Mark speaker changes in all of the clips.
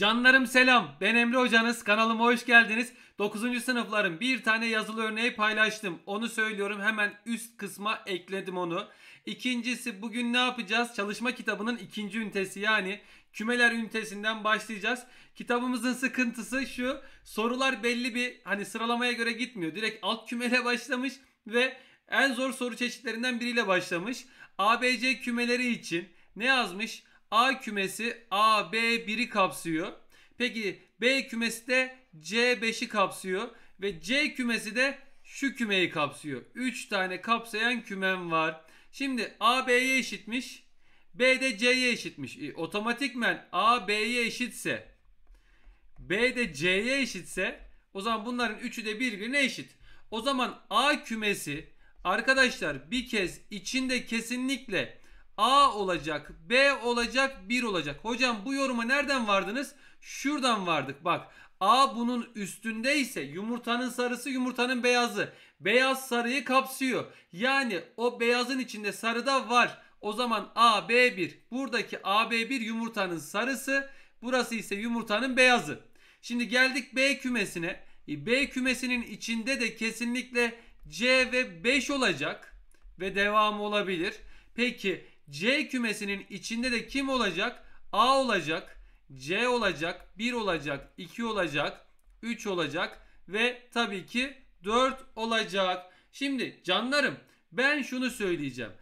Speaker 1: Canlarım selam. Ben Emre hocanız. Kanalıma hoş geldiniz. 9. sınıfların bir tane yazılı örneği paylaştım. Onu söylüyorum. Hemen üst kısma ekledim onu. İkincisi bugün ne yapacağız? Çalışma kitabının ikinci ünitesi yani kümeler ünitesinden başlayacağız. Kitabımızın sıkıntısı şu. Sorular belli bir hani sıralamaya göre gitmiyor. Direkt alt kümele başlamış ve en zor soru çeşitlerinden biriyle başlamış. ABC kümeleri için ne yazmış? A kümesi A B 1'i kapsıyor. Peki B kümesi de C5'i kapsıyor ve C kümesi de şu kümeyi kapsıyor. 3 tane kapsayan kümem var. Şimdi A B'ye eşitmiş. B de C'ye eşitmiş. E, otomatikmen A B'ye eşitse B de C'ye eşitse o zaman bunların üçü de birbirine eşit. O zaman A kümesi arkadaşlar bir kez içinde kesinlikle A olacak, B olacak, 1 olacak. Hocam bu yoruma nereden vardınız? Şuradan vardık. Bak A bunun üstünde ise yumurtanın sarısı yumurtanın beyazı. Beyaz sarıyı kapsıyor. Yani o beyazın içinde sarı da var. O zaman A B 1 Buradaki A B 1 yumurtanın sarısı. Burası ise yumurtanın beyazı. Şimdi geldik B kümesine. E, B kümesinin içinde de kesinlikle C ve 5 olacak. Ve devamı olabilir. Peki C kümesinin içinde de kim olacak? A olacak, C olacak, 1 olacak, 2 olacak, 3 olacak ve tabii ki 4 olacak. Şimdi canlarım ben şunu söyleyeceğim.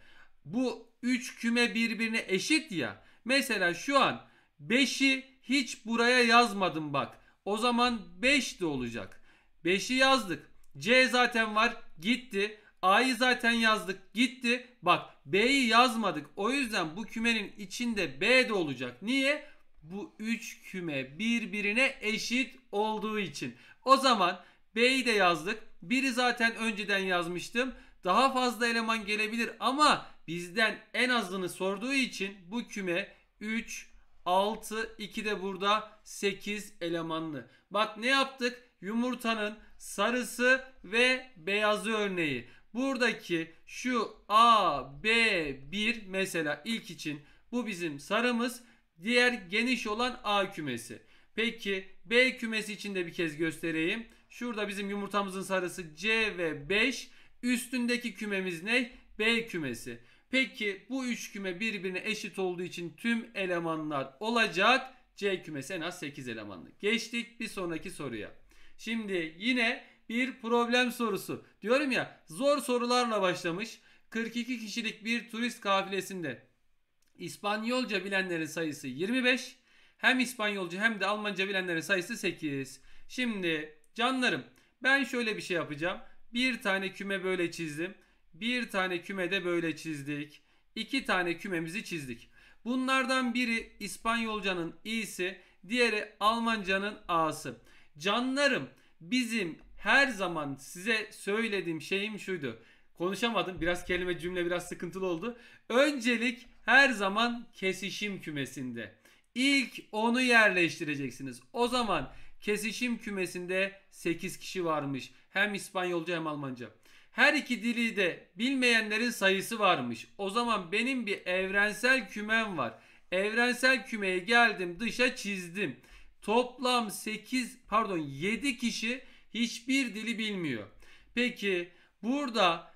Speaker 1: Bu 3 küme birbirine eşit ya. Mesela şu an 5'i hiç buraya yazmadım bak. O zaman 5 de olacak. 5'i yazdık. C zaten var gitti. A'yı zaten yazdık gitti. Bak B'yi yazmadık. O yüzden bu kümenin içinde B de olacak. Niye? Bu 3 küme birbirine eşit olduğu için. O zaman B'yi de yazdık. Biri zaten önceden yazmıştım. Daha fazla eleman gelebilir ama bizden en azını sorduğu için bu küme 3, 6, 2 de burada 8 elemanlı. Bak ne yaptık? Yumurtanın sarısı ve beyazı örneği. Buradaki şu A, B, 1 mesela ilk için bu bizim sarımız. Diğer geniş olan A kümesi. Peki B kümesi için de bir kez göstereyim. Şurada bizim yumurtamızın sarısı C ve 5. Üstündeki kümemiz ne? B kümesi. Peki bu üç küme birbirine eşit olduğu için tüm elemanlar olacak. C kümesi en az 8 elemanlı. Geçtik bir sonraki soruya. Şimdi yine bir problem sorusu. Diyorum ya zor sorularla başlamış. 42 kişilik bir turist kafilesinde İspanyolca bilenlerin sayısı 25. Hem İspanyolca hem de Almanca bilenlerin sayısı 8. Şimdi canlarım ben şöyle bir şey yapacağım. Bir tane küme böyle çizdim. Bir tane küme de böyle çizdik. İki tane kümemizi çizdik. Bunlardan biri İspanyolcanın i'si, diğeri Almancanın a'sı. Canlarım bizim her zaman size söylediğim şeyim şuydu. Konuşamadım. Biraz kelime cümle biraz sıkıntılı oldu. Öncelik her zaman kesişim kümesinde. İlk onu yerleştireceksiniz. O zaman kesişim kümesinde 8 kişi varmış. Hem İspanyolca hem Almanca. Her iki dili de bilmeyenlerin sayısı varmış. O zaman benim bir evrensel kümem var. Evrensel kümeye geldim, dışa çizdim. Toplam 8 pardon 7 kişi Hiçbir dili bilmiyor. Peki burada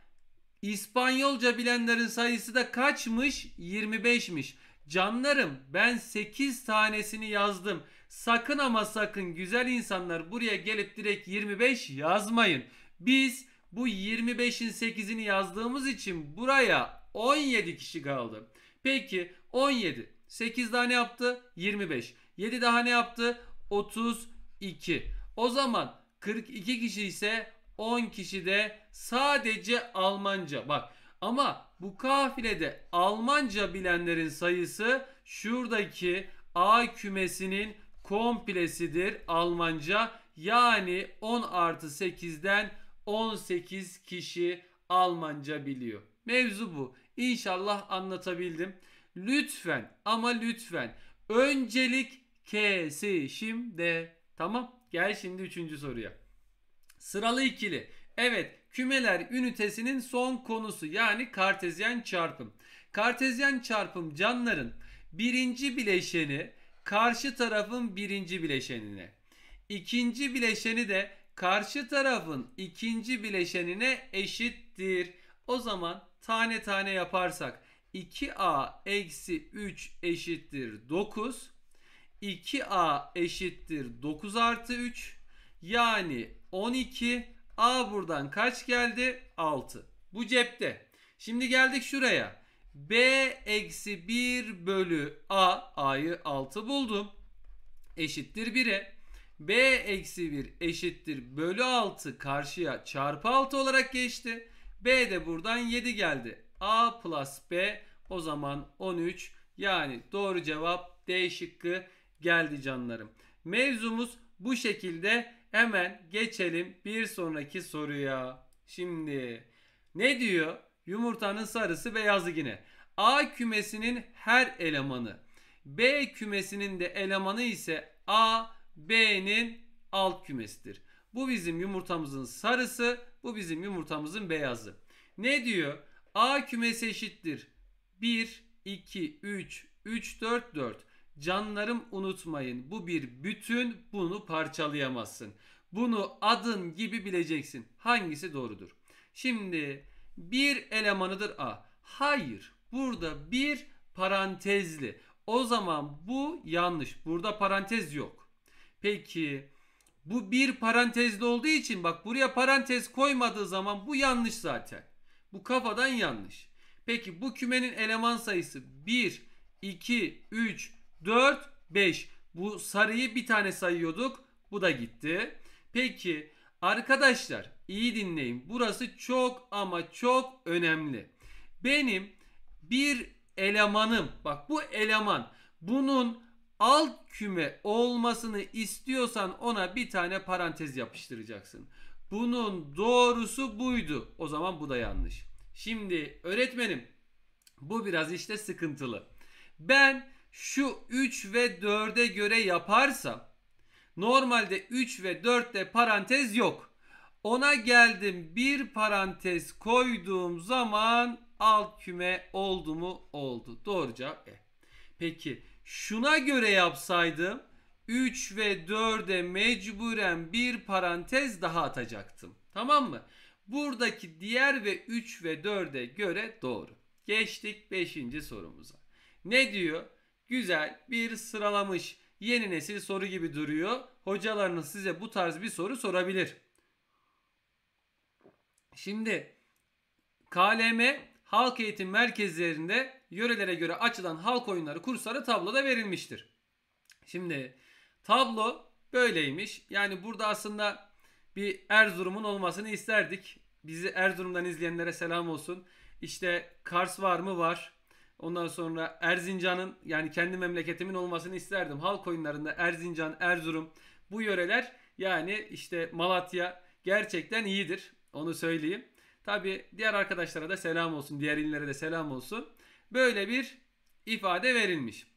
Speaker 1: İspanyolca bilenlerin sayısı da kaçmış? 25'miş. Canlarım ben 8 tanesini yazdım. Sakın ama sakın güzel insanlar buraya gelip direkt 25 yazmayın. Biz bu 25'in 8'ini yazdığımız için buraya 17 kişi kaldı. Peki 17. 8 daha ne yaptı? 25. 7 daha ne yaptı? 32. O zaman 42 kişi ise 10 kişi de sadece Almanca. Bak ama bu kafilede Almanca bilenlerin sayısı şuradaki A kümesinin komplesidir Almanca. Yani 10 artı 8'den 18 kişi Almanca biliyor. Mevzu bu. İnşallah anlatabildim. Lütfen ama lütfen öncelik kesişimde. Tamam. Gel şimdi üçüncü soruya. Sıralı ikili. Evet kümeler ünitesinin son konusu yani kartezyen çarpım. Kartezyen çarpım canların birinci bileşeni karşı tarafın birinci bileşenine. İkinci bileşeni de karşı tarafın ikinci bileşenine eşittir. O zaman tane tane yaparsak 2a eksi 3 eşittir 9. 2a eşittir 9 artı 3. Yani 12. A buradan kaç geldi? 6. Bu cepte. Şimdi geldik şuraya. B eksi 1 bölü A. A'yı 6 buldum. Eşittir 1'e. B eksi 1 eşittir bölü 6 karşıya çarpı 6 olarak geçti. B de buradan 7 geldi. A plus B o zaman 13. Yani doğru cevap D şıkkı geldi canlarım. Mevzumuz bu şekilde hemen geçelim bir sonraki soruya. Şimdi ne diyor? Yumurtanın sarısı beyazı yine. A kümesinin her elemanı. B kümesinin de elemanı ise A, B'nin alt kümesidir. Bu bizim yumurtamızın sarısı, bu bizim yumurtamızın beyazı. Ne diyor? A kümesi eşittir. 1, 2, 3, 3, 4, 4. Canlarım unutmayın bu bir bütün bunu parçalayamazsın. Bunu adın gibi bileceksin. Hangisi doğrudur? Şimdi bir elemanıdır A. Hayır burada bir parantezli. O zaman bu yanlış. Burada parantez yok. Peki bu bir parantezli olduğu için bak buraya parantez koymadığı zaman bu yanlış zaten. Bu kafadan yanlış. Peki bu kümenin eleman sayısı 1, 2, 3, 4, 5. Bu sarıyı bir tane sayıyorduk. Bu da gitti. Peki arkadaşlar iyi dinleyin. Burası çok ama çok önemli. Benim bir elemanım. Bak bu eleman. Bunun alt küme olmasını istiyorsan ona bir tane parantez yapıştıracaksın. Bunun doğrusu buydu. O zaman bu da yanlış. Şimdi öğretmenim bu biraz işte sıkıntılı. Ben şu 3 ve 4'e göre yaparsa, normalde 3 ve 4'te parantez yok. Ona geldim bir parantez koyduğum zaman alt küme oldu mu? Oldu. Doğru cevap E. Peki şuna göre yapsaydım 3 ve 4'e mecburen bir parantez daha atacaktım. Tamam mı? Buradaki diğer ve 3 ve 4'e göre doğru. Geçtik 5. sorumuza. Ne diyor? güzel bir sıralamış yeni nesil soru gibi duruyor. Hocalarınız size bu tarz bir soru sorabilir. Şimdi KLM halk eğitim merkezlerinde yörelere göre açılan halk oyunları kursları tabloda verilmiştir. Şimdi tablo böyleymiş. Yani burada aslında bir Erzurum'un olmasını isterdik. Bizi Erzurum'dan izleyenlere selam olsun. İşte Kars var mı? Var. Ondan sonra Erzincan'ın yani kendi memleketimin olmasını isterdim. Halk oyunlarında Erzincan, Erzurum bu yöreler yani işte Malatya gerçekten iyidir. Onu söyleyeyim. Tabi diğer arkadaşlara da selam olsun. Diğer illere de selam olsun. Böyle bir ifade verilmiş.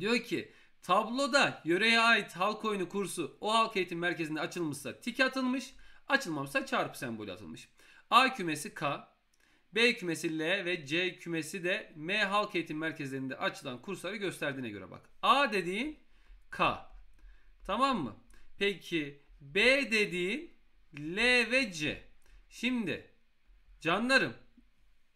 Speaker 1: Diyor ki tabloda yöreye ait halk oyunu kursu o halk eğitim merkezinde açılmışsa tik atılmış. Açılmamışsa çarpı sembolü atılmış. A kümesi K, B kümesi L ve C kümesi de M halk eğitim merkezlerinde açılan kursları gösterdiğine göre bak. A dediğin K. Tamam mı? Peki B dediğin L ve C. Şimdi canlarım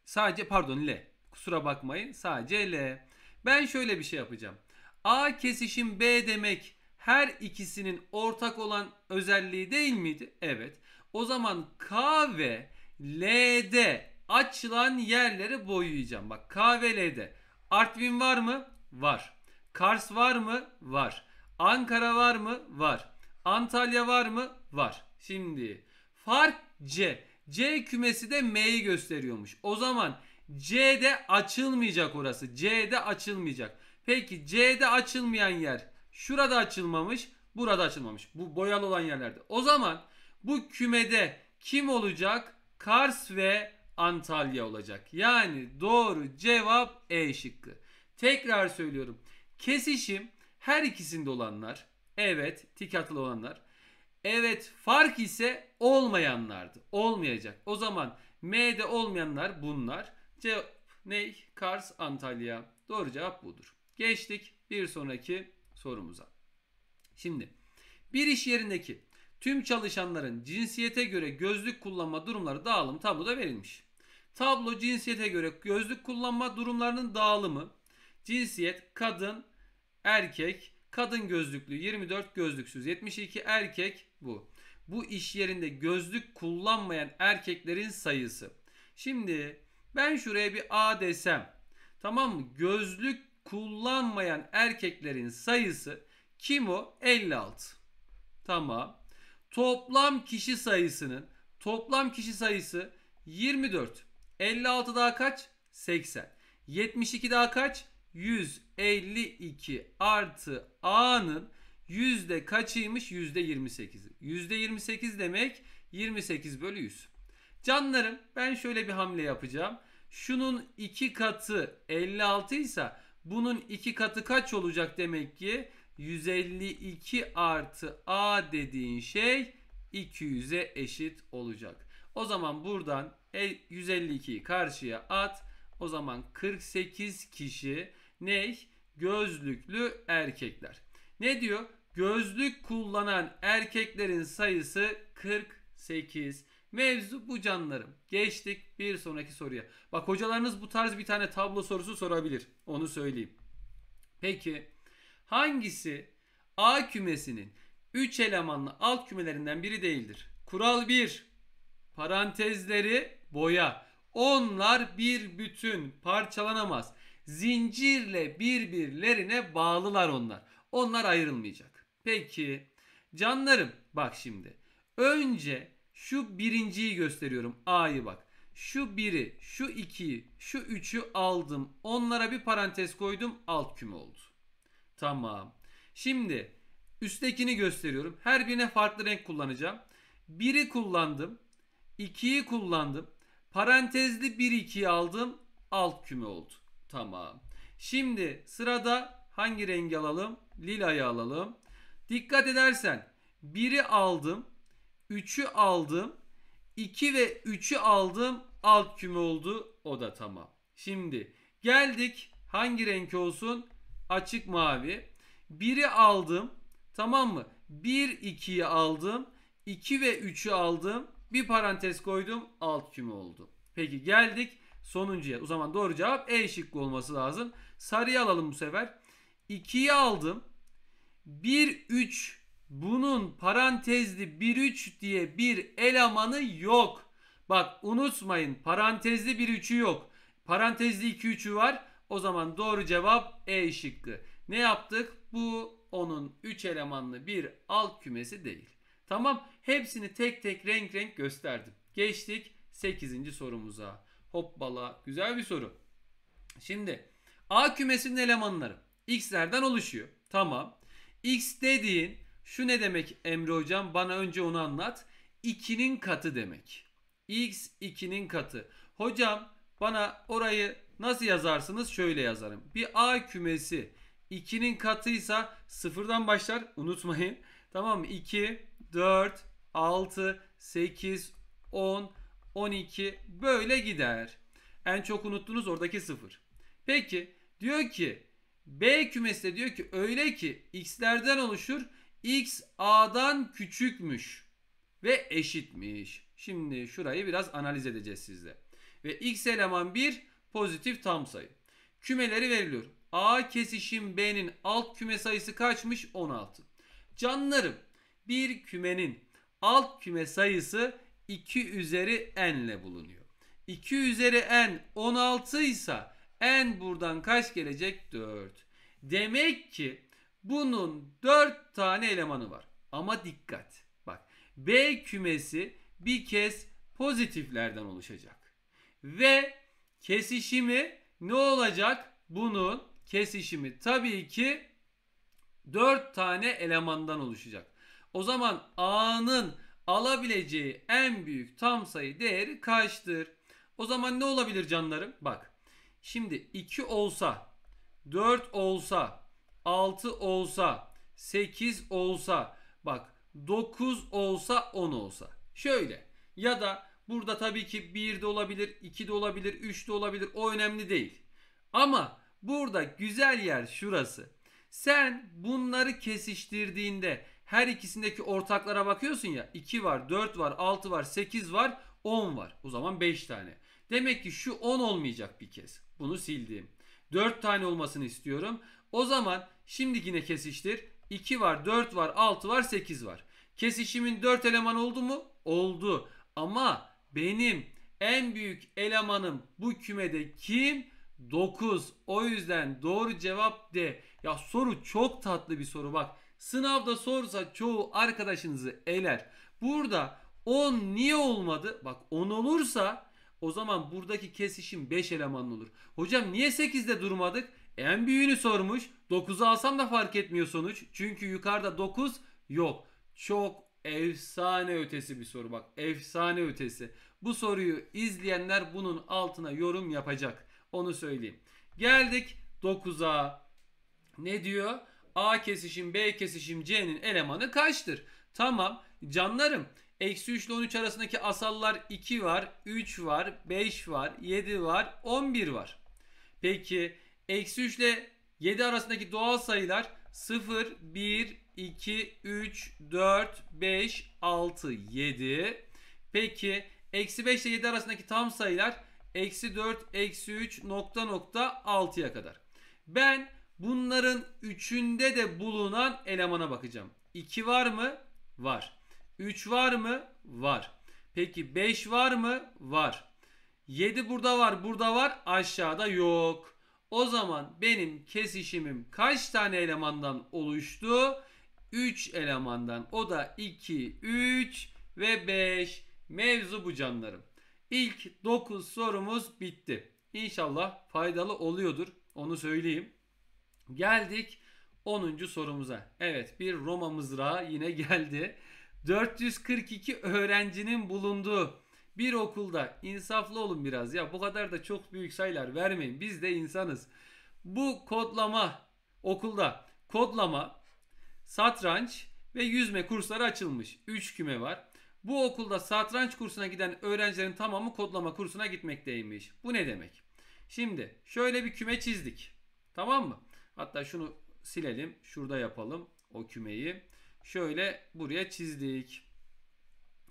Speaker 1: sadece pardon L. Kusura bakmayın sadece L. Ben şöyle bir şey yapacağım. A kesişim B demek her ikisinin ortak olan özelliği değil miydi? Evet. O zaman K ve L'de açılan yerleri boyayacağım. Bak KVL'de Artvin var mı? Var. Kars var mı? Var. Ankara var mı? Var. Antalya var mı? Var. Şimdi fark C. C kümesi de M'yi gösteriyormuş. O zaman C'de açılmayacak orası. C'de açılmayacak. Peki C'de açılmayan yer şurada açılmamış, burada açılmamış. Bu boyalı olan yerlerde. O zaman bu kümede kim olacak? Kars ve Antalya olacak. Yani doğru cevap E şıkkı. Tekrar söylüyorum. Kesişim her ikisinde olanlar. Evet tik atılı olanlar. Evet fark ise olmayanlardı. Olmayacak. O zaman M'de olmayanlar bunlar. Cevap ne? Kars Antalya. Doğru cevap budur. Geçtik bir sonraki sorumuza. Şimdi bir iş yerindeki tüm çalışanların cinsiyete göre gözlük kullanma durumları dağılım tabloda verilmiş. Tablo cinsiyete göre gözlük kullanma durumlarının dağılımı. Cinsiyet kadın, erkek, kadın gözlüklü 24 gözlüksüz 72 erkek bu. Bu iş yerinde gözlük kullanmayan erkeklerin sayısı. Şimdi ben şuraya bir A desem tamam mı? Gözlük kullanmayan erkeklerin sayısı kim o? 56. Tamam. Toplam kişi sayısının toplam kişi sayısı 24. 56 daha kaç? 80. 72 daha kaç? 152 artı A'nın yüzde kaçıymış? Yüzde 28'i. Yüzde 28 demek 28 bölü 100. Canlarım ben şöyle bir hamle yapacağım. Şunun 2 katı 56 ise bunun 2 katı kaç olacak demek ki? 152 artı A dediğin şey 200'e eşit olacak. O zaman buradan 152'yi e, karşıya at. O zaman 48 kişi ne? Gözlüklü erkekler. Ne diyor? Gözlük kullanan erkeklerin sayısı 48. Mevzu bu canlarım. Geçtik bir sonraki soruya. Bak hocalarınız bu tarz bir tane tablo sorusu sorabilir. Onu söyleyeyim. Peki hangisi A kümesinin 3 elemanlı alt kümelerinden biri değildir? Kural 1. Parantezleri boya. Onlar bir bütün parçalanamaz. Zincirle birbirlerine bağlılar onlar. Onlar ayrılmayacak. Peki canlarım bak şimdi. Önce şu birinciyi gösteriyorum. A'yı bak. Şu biri, şu ikiyi, şu üçü aldım. Onlara bir parantez koydum. Alt küme oldu. Tamam. Şimdi üsttekini gösteriyorum. Her birine farklı renk kullanacağım. Biri kullandım. ikiyi kullandım. Parantezli 1-2'yi aldım. Alt küme oldu. Tamam. Şimdi sırada hangi rengi alalım? Lilayı alalım. Dikkat edersen 1'i aldım. 3'ü aldım. 2 ve 3'ü aldım. Alt küme oldu. O da tamam. Şimdi geldik. Hangi renk olsun? Açık mavi. 1'i aldım. Tamam mı? 1, 2'yi aldım. 2 ve 3'ü aldım. Bir parantez koydum alt küme oldu. Peki geldik sonuncuya. O zaman doğru cevap E şıkkı olması lazım. Sarıyı alalım bu sefer. 2'yi aldım. 1 3 bunun parantezli 1 3 diye bir elemanı yok. Bak unutmayın parantezli 1 3'ü yok. Parantezli 2 3'ü var. O zaman doğru cevap E şıkkı. Ne yaptık? Bu onun 3 elemanlı bir alt kümesi değil. Tamam hepsini tek tek renk renk gösterdim. Geçtik 8. sorumuza. Hoppala güzel bir soru. Şimdi A kümesinin elemanları x'lerden oluşuyor. Tamam. x dediğin şu ne demek Emre hocam? Bana önce onu anlat. 2'nin katı demek. x 2'nin katı. Hocam bana orayı nasıl yazarsınız? Şöyle yazarım. Bir A kümesi 2'nin katıysa sıfırdan başlar. Unutmayın. Tamam mı? 2 4, 6, 8, 10, 12 böyle gider. En çok unuttunuz oradaki 0. Peki diyor ki B kümesi de diyor ki öyle ki x'lerden oluşur. x a'dan küçükmüş ve eşitmiş. Şimdi şurayı biraz analiz edeceğiz sizle. Ve x eleman 1 pozitif tam sayı. Kümeleri veriliyor. A kesişim B'nin alt küme sayısı kaçmış? 16. Canlarım bir kümenin alt küme sayısı 2 üzeri n ile bulunuyor. 2 üzeri n 16 ise n buradan kaç gelecek? 4. Demek ki bunun 4 tane elemanı var. Ama dikkat. Bak B kümesi bir kez pozitiflerden oluşacak. Ve kesişimi ne olacak? Bunun kesişimi tabii ki 4 tane elemandan oluşacak. O zaman A'nın alabileceği en büyük tam sayı değeri kaçtır? O zaman ne olabilir canlarım? Bak. Şimdi 2 olsa, 4 olsa, 6 olsa, 8 olsa, bak 9 olsa, 10 olsa. Şöyle ya da burada tabii ki 1 de olabilir, 2 de olabilir, 3 de olabilir. O önemli değil. Ama burada güzel yer şurası. Sen bunları kesiştirdiğinde her ikisindeki ortaklara bakıyorsun ya 2 var, 4 var, 6 var, 8 var, 10 var. O zaman 5 tane. Demek ki şu 10 olmayacak bir kez. Bunu sildim. 4 tane olmasını istiyorum. O zaman şimdi yine kesiştir. 2 var, 4 var, 6 var, 8 var. Kesişimin 4 eleman oldu mu? Oldu. Ama benim en büyük elemanım bu kümede kim? 9. O yüzden doğru cevap de Ya soru çok tatlı bir soru bak. Sınavda sorsa çoğu arkadaşınızı eler. Burada 10 niye olmadı? Bak 10 olursa o zaman buradaki kesişim 5 elemanlı olur. Hocam niye 8'de durmadık? En büyüğünü sormuş. 9'u alsam da fark etmiyor sonuç. Çünkü yukarıda 9 yok. Çok efsane ötesi bir soru bak. Efsane ötesi. Bu soruyu izleyenler bunun altına yorum yapacak. Onu söyleyeyim. Geldik 9'a. Ne diyor? A kesişim B kesişim C'nin elemanı kaçtır? Tamam canlarım. Eksi 3 ile 13 arasındaki asallar 2 var, 3 var, 5 var, 7 var, 11 var. Peki eksi 3 ile 7 arasındaki doğal sayılar 0, 1, 2, 3, 4, 5, 6, 7. Peki eksi 5 ile 7 arasındaki tam sayılar eksi 4, eksi 3, nokta nokta 6'ya kadar. Ben Bunların üçünde de bulunan elemana bakacağım. 2 var mı? Var. 3 var mı? Var. Peki 5 var mı? Var. 7 burada var, burada var, aşağıda yok. O zaman benim kesişimim kaç tane elemandan oluştu? 3 elemandan. O da 2, 3 ve 5. Mevzu bu canlarım. İlk 9 sorumuz bitti. İnşallah faydalı oluyordur. Onu söyleyeyim. Geldik 10. sorumuza. Evet bir Roma mızrağı yine geldi. 442 öğrencinin bulunduğu bir okulda insaflı olun biraz ya bu kadar da çok büyük sayılar vermeyin biz de insanız. Bu kodlama okulda kodlama, satranç ve yüzme kursları açılmış. 3 küme var. Bu okulda satranç kursuna giden öğrencilerin tamamı kodlama kursuna gitmekteymiş. Bu ne demek? Şimdi şöyle bir küme çizdik. Tamam mı? Hatta şunu silelim. Şurada yapalım o kümeyi. Şöyle buraya çizdik.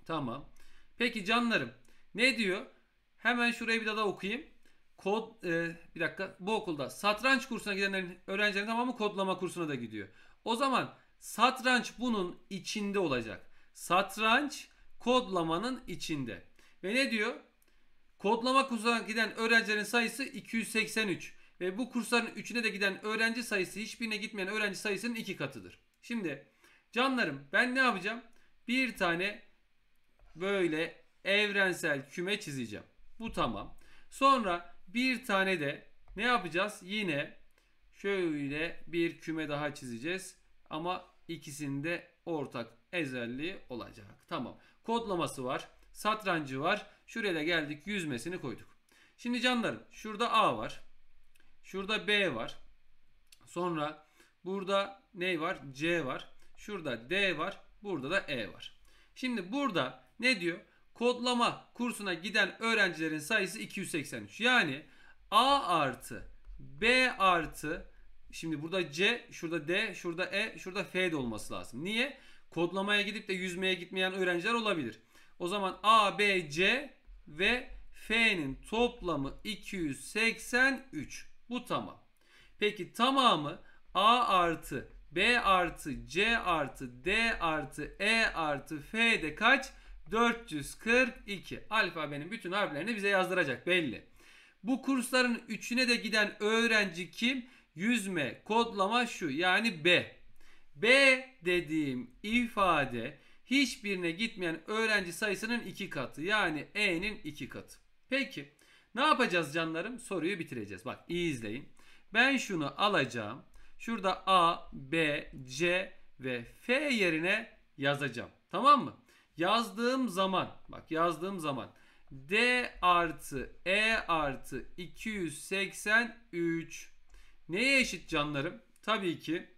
Speaker 1: Tamam. Peki canlarım ne diyor? Hemen şurayı bir daha da okuyayım. Kod e, bir dakika bu okulda satranç kursuna gidenlerin öğrencilerin tamamı kodlama kursuna da gidiyor. O zaman satranç bunun içinde olacak. Satranç kodlamanın içinde. Ve ne diyor? Kodlama kursuna giden öğrencilerin sayısı 283. Ve bu kursların üçüne de giden öğrenci sayısı hiçbirine gitmeyen öğrenci sayısının iki katıdır. Şimdi canlarım ben ne yapacağım? Bir tane böyle evrensel küme çizeceğim. Bu tamam. Sonra bir tane de ne yapacağız? Yine şöyle bir küme daha çizeceğiz. Ama ikisinde ortak özelliği olacak. Tamam. Kodlaması var. Satrancı var. Şuraya da geldik. Yüzmesini koyduk. Şimdi canlarım şurada A var. Şurada B var. Sonra burada ne var? C var. Şurada D var. Burada da E var. Şimdi burada ne diyor? Kodlama kursuna giden öğrencilerin sayısı 283. Yani A artı B artı şimdi burada C, şurada D, şurada E, şurada F de olması lazım. Niye? Kodlamaya gidip de yüzmeye gitmeyen öğrenciler olabilir. O zaman A, B, C ve F'nin toplamı 283. Bu tamam. Peki tamamı A artı B artı C artı D artı E artı F de kaç? 442. Alfabenin bütün harflerini bize yazdıracak belli. Bu kursların üçüne de giden öğrenci kim? Yüzme, kodlama şu yani B. B dediğim ifade hiçbirine gitmeyen öğrenci sayısının iki katı. Yani E'nin iki katı. Peki ne yapacağız canlarım? Soruyu bitireceğiz. Bak iyi izleyin. Ben şunu alacağım. Şurada A, B, C ve F yerine yazacağım. Tamam mı? Yazdığım zaman bak yazdığım zaman D artı E artı 283 neye eşit canlarım? Tabii ki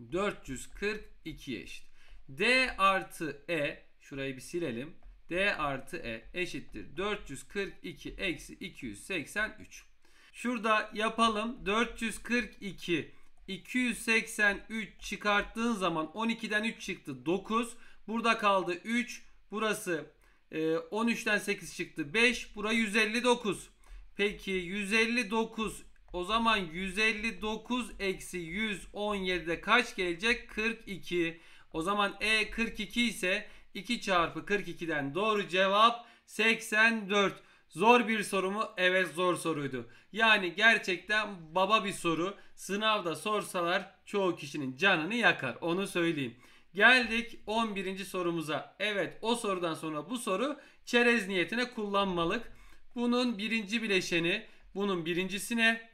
Speaker 1: 442'ye eşit. D artı E şurayı bir silelim. D artı E eşittir 442 eksi 283. Şurada yapalım 442 283 çıkarttığın zaman 12'den 3 çıktı 9. Burada kaldı 3. Burası 13'ten e, 8 çıktı 5. Bura 159. Peki 159 o zaman 159 eksi 117'de kaç gelecek? 42. O zaman E 42 ise 2 çarpı 42'den doğru cevap 84. Zor bir soru mu? Evet zor soruydu. Yani gerçekten baba bir soru. Sınavda sorsalar çoğu kişinin canını yakar. Onu söyleyeyim. Geldik 11. sorumuza. Evet o sorudan sonra bu soru çerez niyetine kullanmalık. Bunun birinci bileşeni bunun birincisine,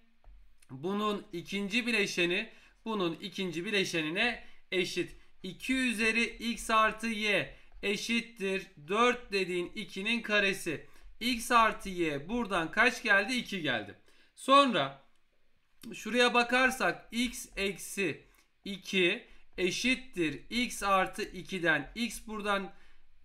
Speaker 1: bunun ikinci bileşeni bunun ikinci bileşenine eşit. 2 üzeri x artı y eşittir 4 dediğin 2'nin karesi. X artı Y buradan kaç geldi? 2 geldi. Sonra şuraya bakarsak X eksi 2 eşittir X artı 2'den. X buradan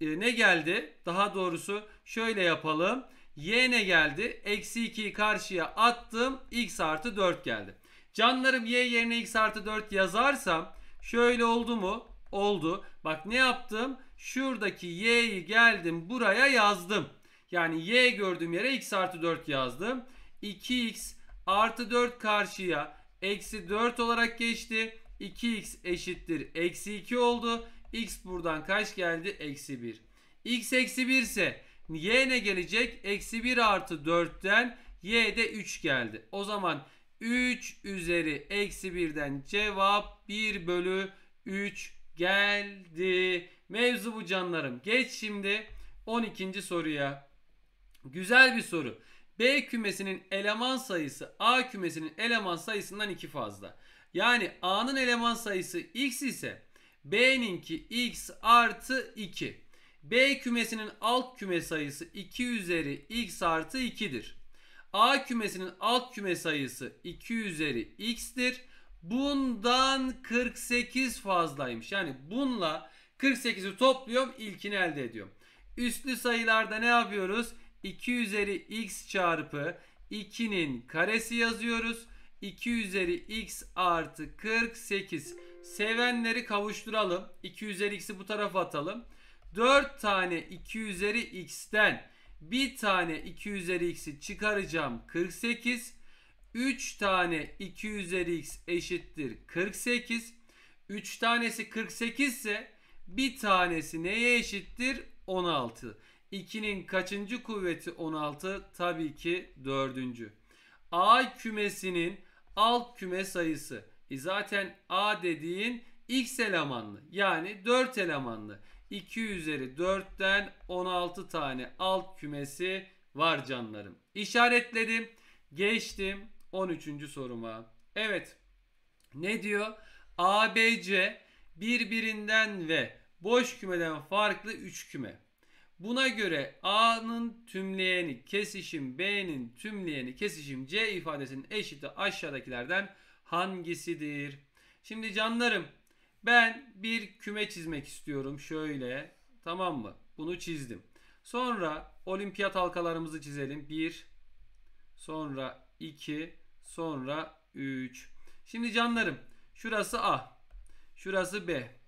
Speaker 1: e, ne geldi? Daha doğrusu şöyle yapalım. Y ne geldi? Eksi 2'yi karşıya attım. X artı 4 geldi. Canlarım Y yerine X artı 4 yazarsam şöyle oldu mu? Oldu. Bak ne yaptım? Şuradaki y'yi geldim buraya yazdım. Yani y gördüğüm yere x artı 4 yazdım. 2x artı 4 karşıya eksi 4 olarak geçti. 2x eşittir eksi 2 oldu. x buradan kaç geldi? Eksi 1. x eksi 1 ise y ne gelecek? Eksi 1 artı 4'ten y de 3 geldi. O zaman 3 üzeri eksi 1'den cevap 1 bölü 3 geldi. Mevzu bu canlarım. Geç şimdi 12. soruya. Güzel bir soru. B kümesinin eleman sayısı A kümesinin eleman sayısından 2 fazla. Yani A'nın eleman sayısı X ise B'ninki X artı 2. B kümesinin alt küme sayısı 2 üzeri X artı 2'dir. A kümesinin alt küme sayısı 2 üzeri X'tir. Bundan 48 fazlaymış. Yani bununla 48'i topluyorum ilkini elde ediyorum. Üstlü sayılarda ne yapıyoruz? 2 üzeri x çarpı 2'nin karesi yazıyoruz. 2 üzeri x artı 48. Sevenleri kavuşturalım. 2 üzeri x'i bu tarafa atalım. 4 tane 2 üzeri x'ten 1 tane 2 üzeri x'i çıkaracağım 48. 3 tane 2 üzeri x eşittir 48. 3 tanesi 48 ise bir tanesi neye eşittir? 16. 2'nin kaçıncı kuvveti 16? Tabii ki 4. A kümesinin alt küme sayısı. E zaten A dediğin x elemanlı yani 4 elemanlı. 2 üzeri 4'ten 16 tane alt kümesi var canlarım. İşaretledim. Geçtim 13. soruma. Evet. Ne diyor? ABC birbirinden ve Boş kümeden farklı üç küme. Buna göre A'nın tümleyeni kesişim B'nin tümleyeni kesişim C ifadesinin eşiti aşağıdakilerden hangisidir? Şimdi canlarım ben bir küme çizmek istiyorum şöyle tamam mı? Bunu çizdim. Sonra olimpiyat halkalarımızı çizelim. 1 sonra 2 sonra 3. Şimdi canlarım şurası A şurası B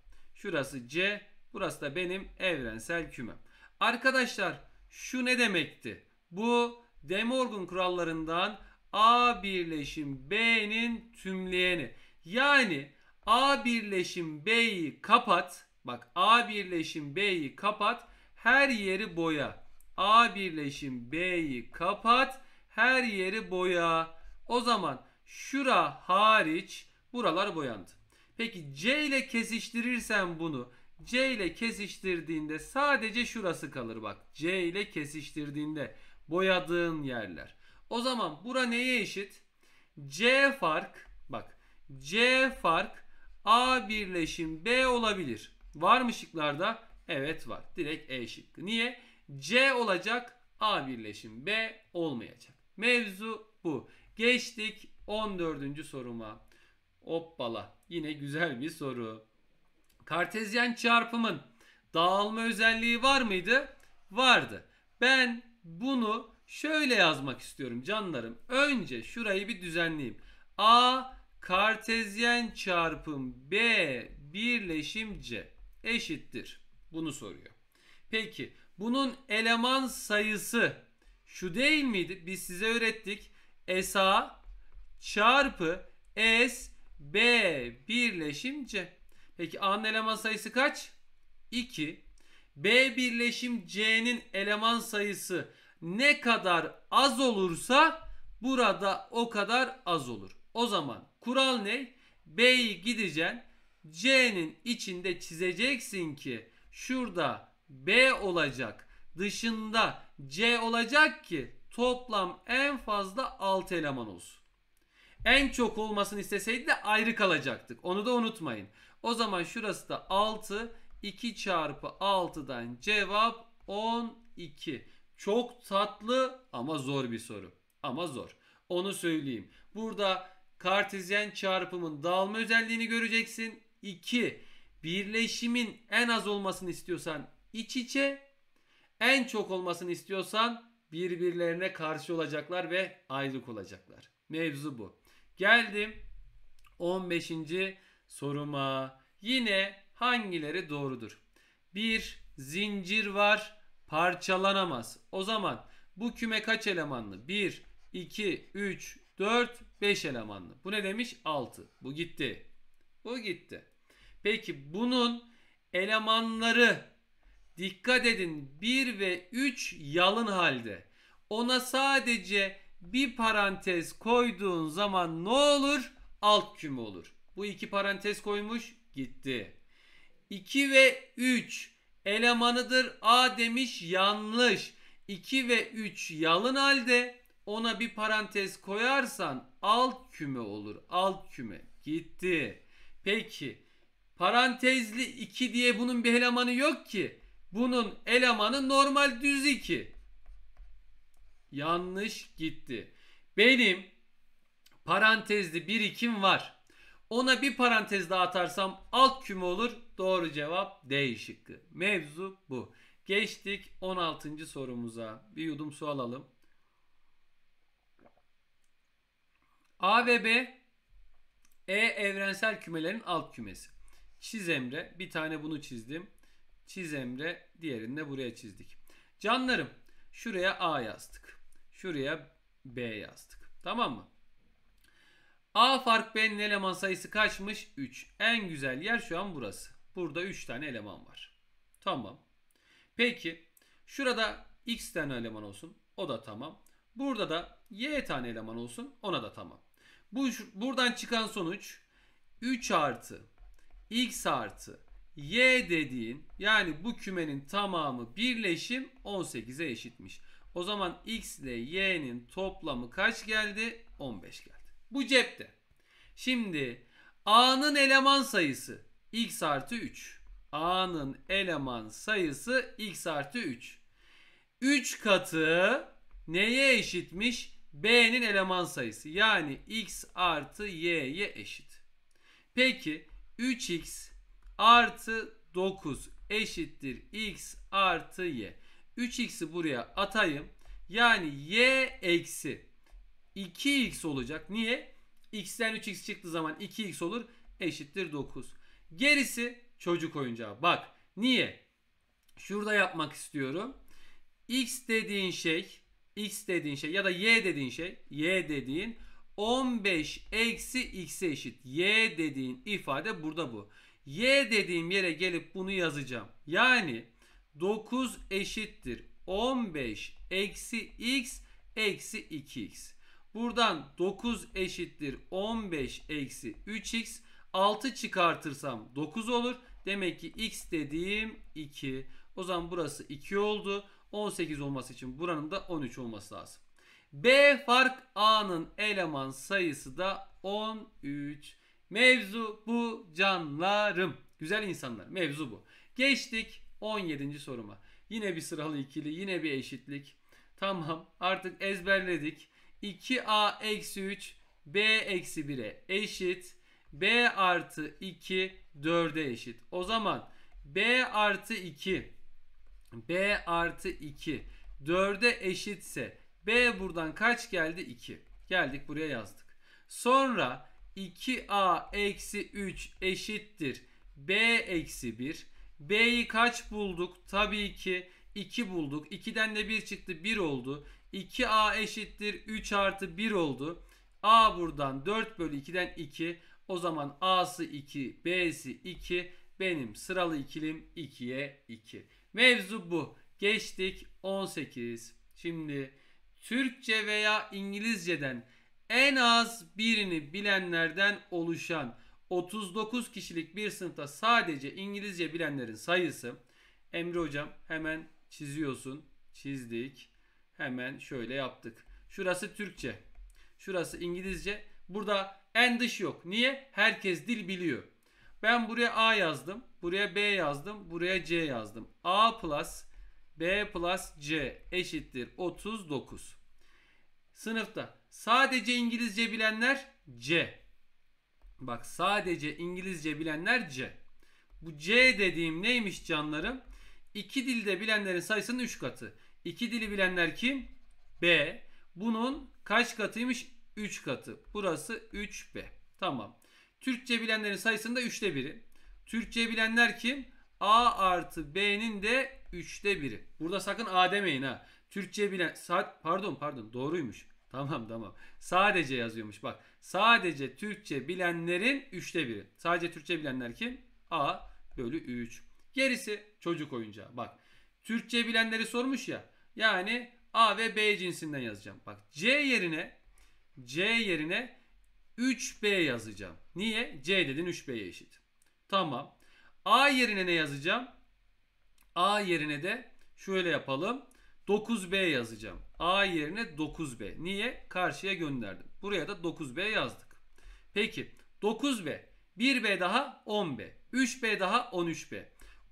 Speaker 1: Şurası C. Burası da benim evrensel kümem. Arkadaşlar şu ne demekti? Bu De Morgan kurallarından A birleşim B'nin tümleyeni. Yani A birleşim B'yi kapat. Bak A birleşim B'yi kapat. Her yeri boya. A birleşim B'yi kapat. Her yeri boya. O zaman şura hariç buralar boyandı. Peki C ile kesiştirirsen bunu C ile kesiştirdiğinde sadece şurası kalır bak. C ile kesiştirdiğinde boyadığın yerler. O zaman bura neye eşit? C fark bak C fark A birleşim B olabilir. Var mı şıklarda? Evet var. Direkt E şıkkı. Niye? C olacak A birleşim B olmayacak. Mevzu bu. Geçtik 14. soruma. Hoppala. Yine güzel bir soru. Kartezyen çarpımın dağılma özelliği var mıydı? Vardı. Ben bunu şöyle yazmak istiyorum canlarım. Önce şurayı bir düzenleyeyim. A kartezyen çarpım B birleşim C eşittir. Bunu soruyor. Peki bunun eleman sayısı şu değil miydi? Biz size öğrettik. SA çarpı S B birleşim C. Peki A'nın eleman sayısı kaç? 2. B birleşim C'nin eleman sayısı ne kadar az olursa burada o kadar az olur. O zaman kural ne? B'yi gideceksin. C'nin içinde çizeceksin ki şurada B olacak. Dışında C olacak ki toplam en fazla 6 eleman olsun. En çok olmasını isteseydi de ayrı kalacaktık. Onu da unutmayın. O zaman şurası da 6. 2 çarpı 6'dan cevap 12. Çok tatlı ama zor bir soru. Ama zor. Onu söyleyeyim. Burada kartezyen çarpımın dağılma özelliğini göreceksin. 2. Birleşimin en az olmasını istiyorsan iç içe, en çok olmasını istiyorsan birbirlerine karşı olacaklar ve ayrılık olacaklar. Mevzu bu. Geldim 15. soruma. Yine hangileri doğrudur? Bir zincir var parçalanamaz. O zaman bu küme kaç elemanlı? 1, 2, 3, 4, 5 elemanlı. Bu ne demiş? 6. Bu gitti. Bu gitti. Peki bunun elemanları dikkat edin 1 ve 3 yalın halde. Ona sadece bir parantez koyduğun zaman ne olur? Alt küme olur. Bu iki parantez koymuş gitti. 2 ve 3 elemanıdır A demiş yanlış. 2 ve 3 yalın halde ona bir parantez koyarsan alt küme olur. Alt küme gitti. Peki parantezli 2 diye bunun bir elemanı yok ki. Bunun elemanı normal düz 2. Yanlış gitti. Benim parantezli birikim var. Ona bir parantez daha atarsam alt küme olur. Doğru cevap D şıkkı. Mevzu bu. Geçtik 16. sorumuza. Bir yudum su alalım. A ve B E evrensel kümelerin alt kümesi. Çizemre bir tane bunu çizdim. Çizemre diğerini de buraya çizdik. Canlarım şuraya A yazdık. Şuraya B yazdık. Tamam mı? A fark B'nin eleman sayısı kaçmış? 3. En güzel yer şu an burası. Burada 3 tane eleman var. Tamam. Peki şurada x tane eleman olsun. O da tamam. Burada da y tane eleman olsun. Ona da tamam. Bu buradan çıkan sonuç 3 artı x artı y dediğin yani bu kümenin tamamı birleşim 18'e eşitmiş. O zaman x ile y'nin toplamı kaç geldi? 15 geldi. Bu cepte. Şimdi a'nın eleman sayısı x artı 3. a'nın eleman sayısı x artı 3. 3 katı neye eşitmiş? b'nin eleman sayısı. Yani x artı y'ye eşit. Peki 3x artı 9 eşittir x artı y. 3x'i buraya atayım. Yani y eksi 2x olacak. Niye? x'ten 3x çıktığı zaman 2x olur. Eşittir 9. Gerisi çocuk oyuncağı. Bak niye? Şurada yapmak istiyorum. x dediğin şey x dediğin şey ya da y dediğin şey y dediğin 15 eksi x'e eşit. Y dediğin ifade burada bu. Y dediğim yere gelip bunu yazacağım. Yani 9 eşittir 15 eksi x eksi 2x. Buradan 9 eşittir 15 eksi 3x. 6 çıkartırsam 9 olur. Demek ki x dediğim 2. O zaman burası 2 oldu. 18 olması için buranın da 13 olması lazım. B fark A'nın eleman sayısı da 13. Mevzu bu canlarım. Güzel insanlar mevzu bu. Geçtik 17. soruma. Yine bir sıralı ikili, yine bir eşitlik. Tamam artık ezberledik. 2a eksi 3 b eksi 1'e eşit. b artı 2 4'e eşit. O zaman b artı 2 b artı 2 4'e eşitse b buradan kaç geldi? 2. Geldik buraya yazdık. Sonra 2a eksi 3 eşittir b eksi 1. B'yi kaç bulduk? Tabii ki 2 bulduk. 2'den de 1 çıktı 1 oldu. 2A eşittir 3 artı 1 oldu. A buradan 4 bölü 2'den 2. O zaman A'sı 2, B'si 2. Benim sıralı ikilim 2'ye 2. Mevzu bu. Geçtik 18. Şimdi Türkçe veya İngilizceden en az birini bilenlerden oluşan 39 kişilik bir sınıfta sadece İngilizce bilenlerin sayısı Emre hocam hemen çiziyorsun. Çizdik. Hemen şöyle yaptık. Şurası Türkçe. Şurası İngilizce. Burada en dış yok. Niye? Herkes dil biliyor. Ben buraya A yazdım. Buraya B yazdım. Buraya C yazdım. A plus B plus C eşittir 39. Sınıfta sadece İngilizce bilenler C. Bak sadece İngilizce bilenler C. Bu C dediğim neymiş canlarım? İki dilde bilenlerin sayısının 3 katı. İki dili bilenler kim? B. Bunun kaç katıymış? 3 katı. Burası 3B. Tamam. Türkçe bilenlerin sayısında da 3'te biri. Türkçe bilenler kim? A artı B'nin de 3'te 1'i. Burada sakın A demeyin ha. Türkçe bilen saat pardon pardon doğruymuş. Tamam tamam. Sadece yazıyormuş bak. Sadece Türkçe bilenlerin üçte biri. Sadece Türkçe bilenler kim? A bölü 3. Gerisi çocuk oyuncağı. Bak Türkçe bilenleri sormuş ya. Yani A ve B cinsinden yazacağım. Bak C yerine C yerine 3B yazacağım. Niye? C dedin 3B'ye eşit. Tamam. A yerine ne yazacağım? A yerine de şöyle yapalım. 9B yazacağım. A yerine 9B. Niye? Karşıya gönderdim. Buraya da 9B yazdık. Peki 9B, 1B daha 10B, 3B daha 13B.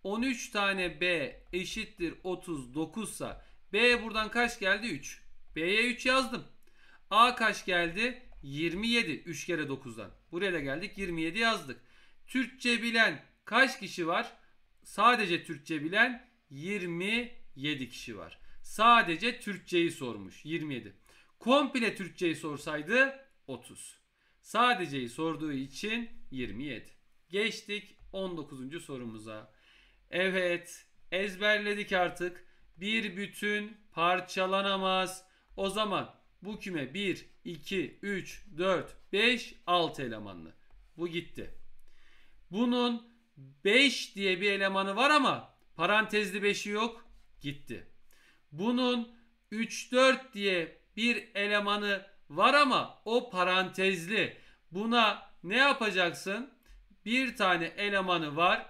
Speaker 1: 13 tane B eşittir 39 sa B buradan kaç geldi? 3. B'ye 3 yazdım. A kaç geldi? 27. 3 kere 9'dan. Buraya da geldik. 27 yazdık. Türkçe bilen kaç kişi var? Sadece Türkçe bilen 27 kişi var. Sadece Türkçeyi sormuş 27. Komple Türkçeyi sorsaydı 30. Sadeceyi sorduğu için 27. Geçtik 19. sorumuza. Evet ezberledik artık. Bir bütün parçalanamaz. O zaman bu küme 1, 2, 3, 4, 5, 6 elemanlı. Bu gitti. Bunun 5 diye bir elemanı var ama parantezli 5'i yok. Gitti bunun 3-4 diye bir elemanı var ama o parantezli. Buna ne yapacaksın? Bir tane elemanı var.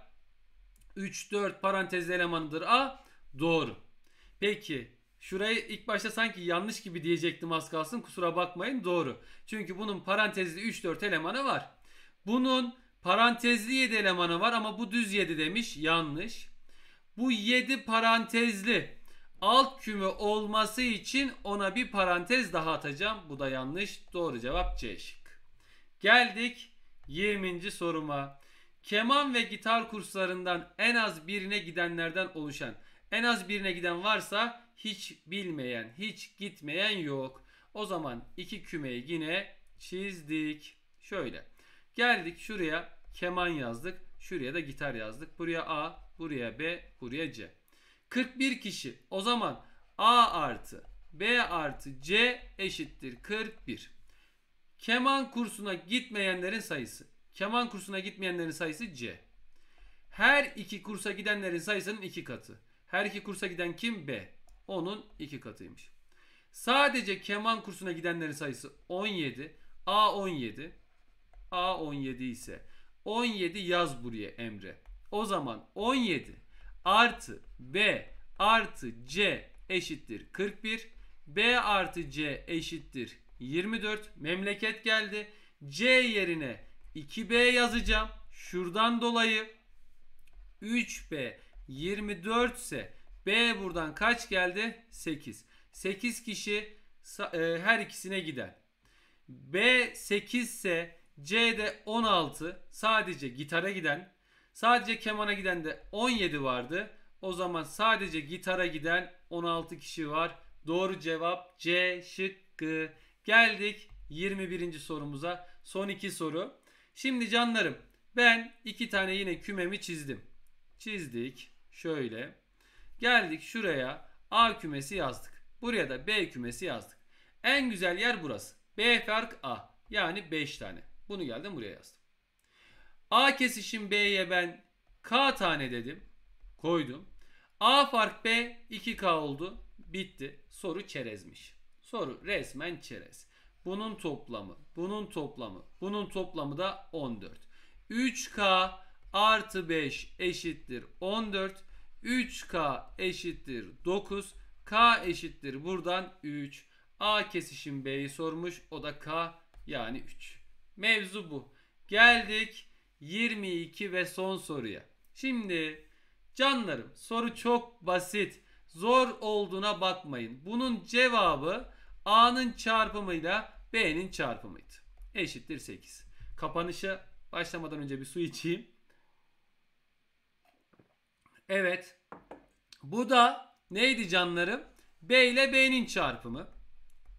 Speaker 1: 3-4 parantezli elemanıdır A. Doğru. Peki Şurayı ilk başta sanki yanlış gibi diyecektim az kalsın. Kusura bakmayın doğru. Çünkü bunun parantezli 3-4 elemanı var. Bunun parantezli 7 elemanı var ama bu düz 7 demiş. Yanlış. Bu 7 parantezli alt küme olması için ona bir parantez daha atacağım. Bu da yanlış. Doğru cevap C şık. Geldik 20. soruma. Keman ve gitar kurslarından en az birine gidenlerden oluşan. En az birine giden varsa hiç bilmeyen, hiç gitmeyen yok. O zaman iki kümeyi yine çizdik. Şöyle. Geldik şuraya keman yazdık. Şuraya da gitar yazdık. Buraya A, buraya B, buraya C. 41 kişi. O zaman A artı B artı C eşittir 41. Keman kursuna gitmeyenlerin sayısı. Keman kursuna gitmeyenlerin sayısı C. Her iki kursa gidenlerin sayısının iki katı. Her iki kursa giden kim? B. Onun iki katıymış. Sadece keman kursuna gidenlerin sayısı 17. A 17. A 17 ise 17 yaz buraya Emre. O zaman 17 artı B artı C eşittir 41. B artı C eşittir 24. Memleket geldi. C yerine 2B yazacağım. Şuradan dolayı 3B 24 ise B buradan kaç geldi? 8. 8 kişi e, her ikisine gider. B 8 ise C'de 16 sadece gitara giden Sadece kemana giden de 17 vardı. O zaman sadece gitara giden 16 kişi var. Doğru cevap C şıkkı. Geldik 21. sorumuza. Son iki soru. Şimdi canlarım ben iki tane yine kümemi çizdim. Çizdik. Şöyle. Geldik şuraya A kümesi yazdık. Buraya da B kümesi yazdık. En güzel yer burası. B fark A. Yani 5 tane. Bunu geldim buraya yazdım. A kesişim B'ye ben K tane dedim. Koydum. A fark B 2K oldu. Bitti. Soru çerezmiş. Soru resmen çerez. Bunun toplamı, bunun toplamı, bunun toplamı da 14. 3K artı 5 eşittir 14. 3K eşittir 9. K eşittir buradan 3. A kesişim B'yi sormuş. O da K yani 3. Mevzu bu. Geldik 22 ve son soruya. Şimdi canlarım soru çok basit. Zor olduğuna bakmayın. Bunun cevabı A'nın çarpımıyla B'nin çarpımıydı. Eşittir 8. Kapanışa başlamadan önce bir su içeyim. Evet. Bu da neydi canlarım? B ile B'nin çarpımı.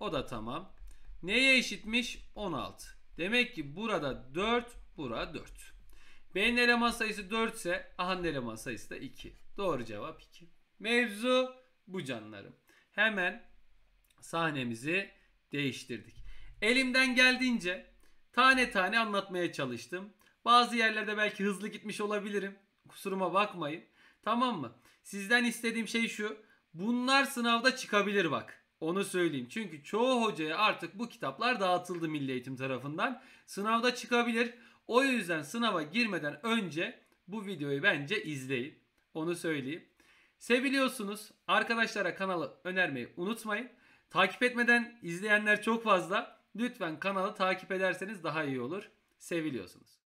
Speaker 1: O da tamam. Neye eşitmiş? 16. Demek ki burada 4 Bura 4. B'nin eleman sayısı 4 ise A'nın eleman sayısı da 2. Doğru cevap 2. Mevzu bu canlarım. Hemen sahnemizi değiştirdik. Elimden geldiğince tane tane anlatmaya çalıştım. Bazı yerlerde belki hızlı gitmiş olabilirim. Kusuruma bakmayın. Tamam mı? Sizden istediğim şey şu. Bunlar sınavda çıkabilir bak. Onu söyleyeyim. Çünkü çoğu hocaya artık bu kitaplar dağıtıldı Milli Eğitim tarafından. Sınavda çıkabilir. O yüzden sınava girmeden önce bu videoyu bence izleyin. Onu söyleyeyim. Seviliyorsunuz. Arkadaşlara kanalı önermeyi unutmayın. Takip etmeden izleyenler çok fazla. Lütfen kanalı takip ederseniz daha iyi olur. Seviliyorsunuz.